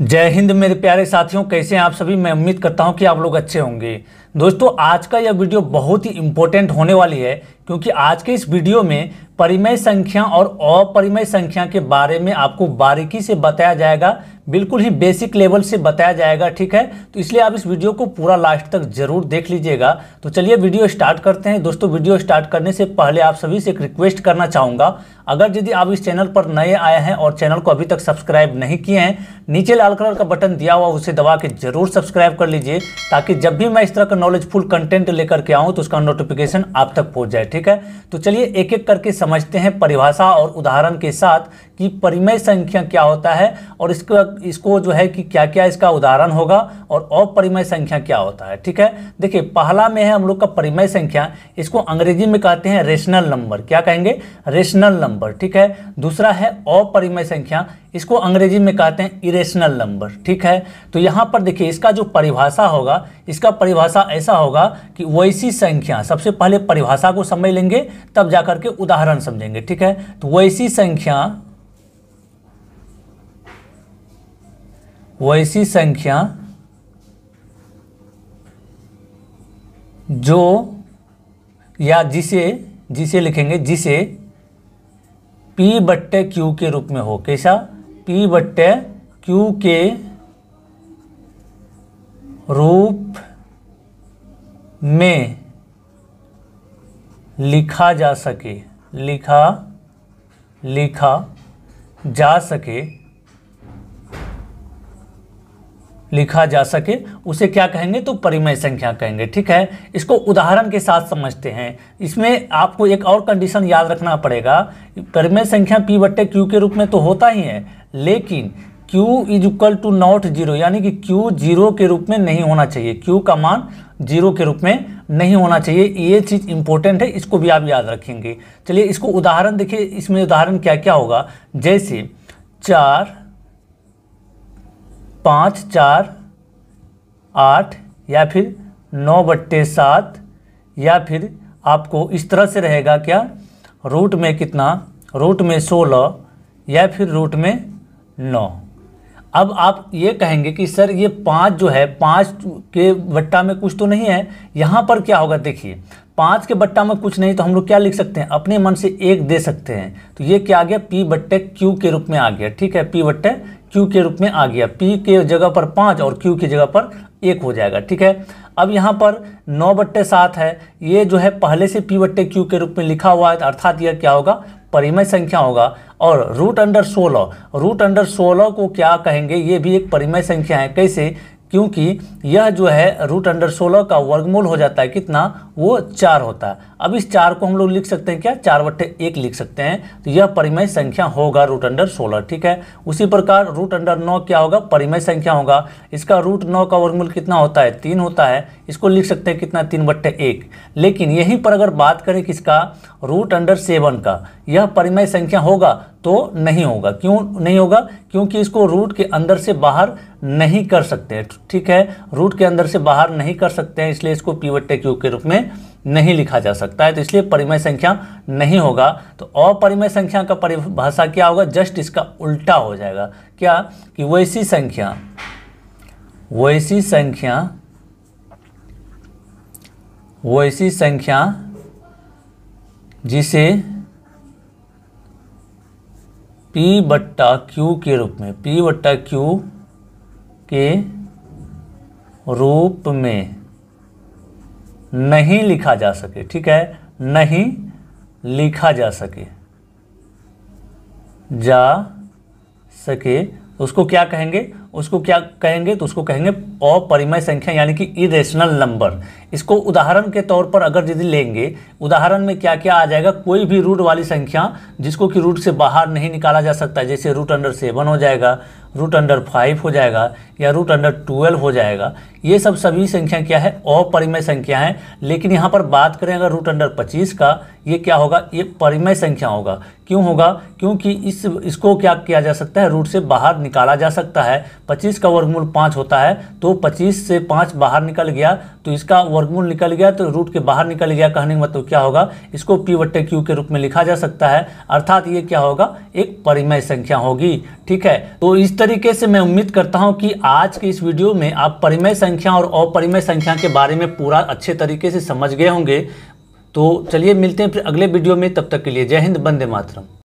जय हिंद मेरे प्यारे साथियों कैसे हैं आप सभी मैं उम्मीद करता हूं कि आप लोग अच्छे होंगे दोस्तों आज का यह वीडियो बहुत ही इम्पोर्टेंट होने वाली है क्योंकि आज के इस वीडियो में परिमेय संख्या और अपरिमेय संख्या के बारे में आपको बारीकी से बताया जाएगा बिल्कुल ही बेसिक लेवल से बताया जाएगा ठीक है तो इसलिए आप इस वीडियो को पूरा लास्ट तक जरूर देख लीजिएगा तो चलिए वीडियो स्टार्ट करते हैं दोस्तों वीडियो स्टार्ट करने से पहले आप सभी से एक रिक्वेस्ट करना चाहूँगा अगर यदि आप इस चैनल पर नए आए हैं और चैनल को अभी तक सब्सक्राइब नहीं किए हैं नीचे लाल कलर का बटन दिया हुआ उसे दबा के जरूर सब्सक्राइब कर लीजिए ताकि जब भी मैं इस तरह का नॉलेजफुल कंटेंट लेकर के आऊं तो उसका नोटिफिकेशन आप तक पहुंच जाए ठीक है तो चलिए एक एक करके समझते हैं परिभाषा और उदाहरण के साथ कि परिमय संख्या क्या होता है और इसका इसको जो है कि क्या क्या इसका उदाहरण होगा और अपरिमय संख्या क्या होता है ठीक है देखिए पहला में है हम लोग का परिमय संख्या इसको अंग्रेजी में कहते हैं रेशनल नंबर क्या कहेंगे रेशनल नंबर ठीक है दूसरा है अपरिमय संख्या इसको अंग्रेजी में कहते हैं इरेशनल नंबर ठीक है तो यहाँ पर देखिए इसका जो परिभाषा होगा इसका परिभाषा ऐसा होगा कि वैसी संख्या सबसे पहले परिभाषा को समझ लेंगे तब जाकर के उदाहरण समझेंगे ठीक है तो वैसी संख्या वैसी संख्या जो या जिसे जिसे लिखेंगे जिसे p बट्टे क्यू के रूप में हो कैसा p बट्टे क्यू के रूप में लिखा जा सके लिखा लिखा जा सके लिखा जा सके उसे क्या कहेंगे तो परिमय संख्या कहेंगे ठीक है इसको उदाहरण के साथ समझते हैं इसमें आपको एक और कंडीशन याद रखना पड़ेगा परिमय संख्या पी बट्टे क्यू के रूप में तो होता ही है लेकिन Q is equal to not zero यानी कि क्यू जीरो के रूप में नहीं होना चाहिए क्यू का मान जीरो के रूप में नहीं होना चाहिए ये चीज़ इंपॉर्टेंट है इसको भी आप याद रखेंगे चलिए इसको उदाहरण देखिए इसमें उदाहरण क्या क्या होगा जैसे चार पाँच चार आठ या फिर नौ बट्टे सात या फिर आपको इस तरह से रहेगा क्या रूट में कितना रूट में सोलह या फिर रूट में नौ अब आप ये कहेंगे कि सर ये पाँच जो है पाँच के बट्टा में कुछ तो नहीं है यहाँ पर क्या होगा देखिए पाँच के बट्टा में कुछ नहीं तो हम लोग क्या लिख सकते हैं अपने मन से एक दे सकते हैं तो ये क्या आ गया पी बट्टे क्यू के रूप में आ गया ठीक है पी बट्टे क्यू के रूप में आ गया पी के जगह पर पाँच और क्यू की जगह पर एक हो जाएगा ठीक है अब यहाँ पर नौ बट्टे सात है ये जो है पहले से पी बट्टे क्यू के रूप में लिखा हुआ है अर्थात यह क्या होगा परिमय संख्या होगा और रूट अंडर सोलह रूट अंडर सोलह को क्या कहेंगे ये भी एक परिमय संख्या है कैसे क्योंकि यह जो है रूट अंडर सोलह का वर्गमूल हो जाता है कितना वो चार होता है अब इस चार को हम लोग लिख सकते हैं क्या चार बट्टे एक लिख सकते हैं तो यह परिमय संख्या होगा रूट अंडर सोलह ठीक है उसी प्रकार रूट अंडर नौ क्या होगा परिमय संख्या होगा इसका रूट नौ का वर्गमूल कितना होता है तीन होता है इसको लिख सकते हैं कितना तीन बट्टे एक लेकिन यहीं पर अगर बात करें किसका रूट अंडर सेवन का यह परिमय संख्या होगा तो नहीं होगा क्यों नहीं होगा क्योंकि इसको रूट के अंदर से बाहर नहीं कर सकते ठीक है रूट के अंदर से बाहर नहीं कर सकते हैं इसलिए इसको पीवट्टे क्यू के रूप में नहीं लिखा जा सकता है तो इसलिए परिमय संख्या नहीं होगा तो अपरिमय संख्या का परिभाषा क्या होगा जस्ट इसका उल्टा हो जाएगा क्या कि वैसी संख्या वैसी संख्या वैसी संख्या जिसे पी बट्टा क्यू के रूप में पी बट्टा क्यू के रूप में नहीं लिखा जा सके ठीक है नहीं लिखा जा सके जा सके उसको क्या कहेंगे उसको क्या कहेंगे तो उसको कहेंगे अपरिमय संख्या यानी कि इरेशनल नंबर इसको उदाहरण के तौर पर अगर यदि लेंगे उदाहरण में क्या क्या आ जाएगा कोई भी रूट वाली संख्या जिसको कि रूट से बाहर नहीं निकाला जा सकता जैसे रूट अंडर सेवन हो जाएगा रूट अंडर फाइव हो जाएगा या रूट अंडर ट्वेल्व हो जाएगा ये सब सभी संख्या क्या है अपरिमय संख्या है लेकिन यहाँ पर बात करें अगर रूट अंडर पच्चीस का ये क्या होगा ये परिमय संख्या होगा क्यों होगा क्योंकि इस इसको क्या किया जा सकता है रूट से बाहर निकाला जा सकता है 25 का वर्गमूल 5 होता है तो 25 से 5 बाहर निकल गया तो इसका वर्गमूल निकल गया तो रूट के बाहर निकल गया कहने का मतलब क्या होगा इसको पी वट्टे क्यू के रूप में लिखा जा सकता है अर्थात ये क्या होगा एक परिमय संख्या होगी ठीक है तो इस तरीके से मैं उम्मीद करता हूँ कि आज के इस वीडियो में आप परिमय संख्या और अपरिमय संख्या के बारे में पूरा अच्छे तरीके से समझ गए होंगे तो चलिए मिलते हैं फिर अगले वीडियो में तब तक के लिए जय हिंद बंदे मातरम